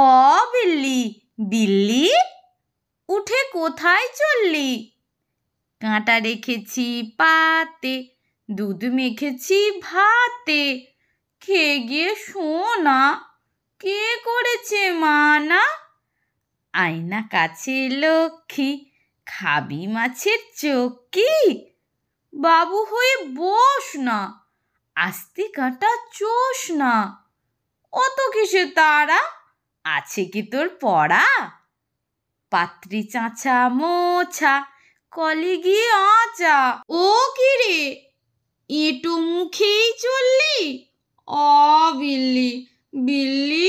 অ বিল্লি বিল্লি উঠে কোথায় চললি কাঁটা রেখেছি পাতে দুধ মেখেছি ভাতে খেয়ে গিয়ে শোনা কে করেছে মানা আয়না কাছে লক্ষ্মী খাবি মাছের চকি বাবু হয়ে বস না আস্তে কাটা চোষ না অত কিসে তারা আছে কি তোর পড়া পাত্রি চাঁচা মোছা কলিগি গিয়ে আচা ও কি রে এঁটো মুখেই চললি অ বিল্লি বিল্লি